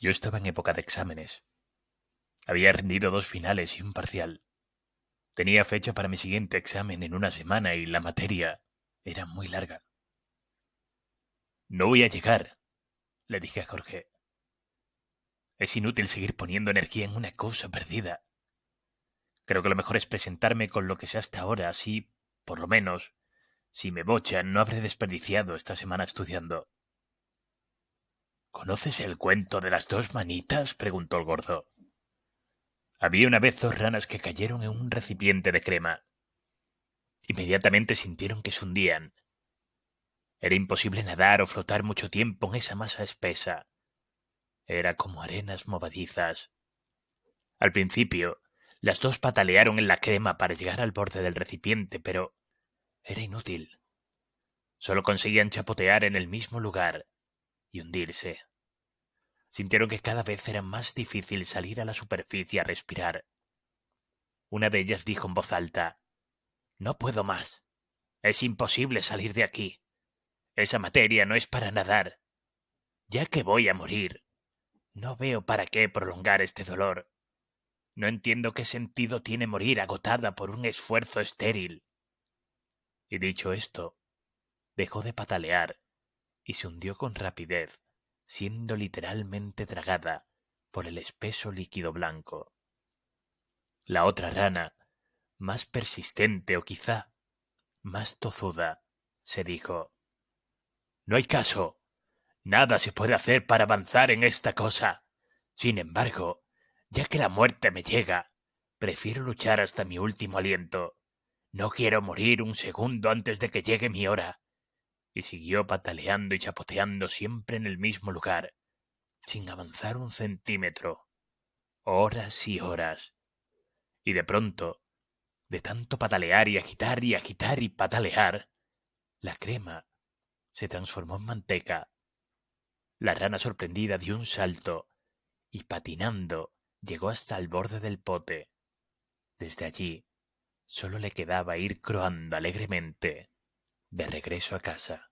Yo estaba en época de exámenes. Había rendido dos finales y un parcial. Tenía fecha para mi siguiente examen en una semana y la materia era muy larga. No voy a llegar, le dije a Jorge. Es inútil seguir poniendo energía en una cosa perdida. Creo que lo mejor es presentarme con lo que sé hasta ahora, así, por lo menos, si me bochan, no habré desperdiciado esta semana estudiando. ¿Conoces el cuento de las dos manitas? preguntó el gordo. Había una vez dos ranas que cayeron en un recipiente de crema. Inmediatamente sintieron que se hundían. Era imposible nadar o flotar mucho tiempo en esa masa espesa. Era como arenas movadizas. Al principio, las dos patalearon en la crema para llegar al borde del recipiente, pero era inútil. Solo conseguían chapotear en el mismo lugar hundirse. Sintieron que cada vez era más difícil salir a la superficie a respirar. Una de ellas dijo en voz alta No puedo más. Es imposible salir de aquí. Esa materia no es para nadar. Ya que voy a morir, no veo para qué prolongar este dolor. No entiendo qué sentido tiene morir agotada por un esfuerzo estéril. Y dicho esto, dejó de patalear y se hundió con rapidez, siendo literalmente tragada por el espeso líquido blanco. La otra rana, más persistente o quizá más tozuda, se dijo No hay caso. Nada se puede hacer para avanzar en esta cosa. Sin embargo, ya que la muerte me llega, prefiero luchar hasta mi último aliento. No quiero morir un segundo antes de que llegue mi hora y siguió pataleando y chapoteando siempre en el mismo lugar, sin avanzar un centímetro, horas y horas. Y de pronto, de tanto patalear y agitar y agitar y patalear, la crema se transformó en manteca. La rana sorprendida dio un salto y patinando llegó hasta el borde del pote. Desde allí solo le quedaba ir croando alegremente de regreso a casa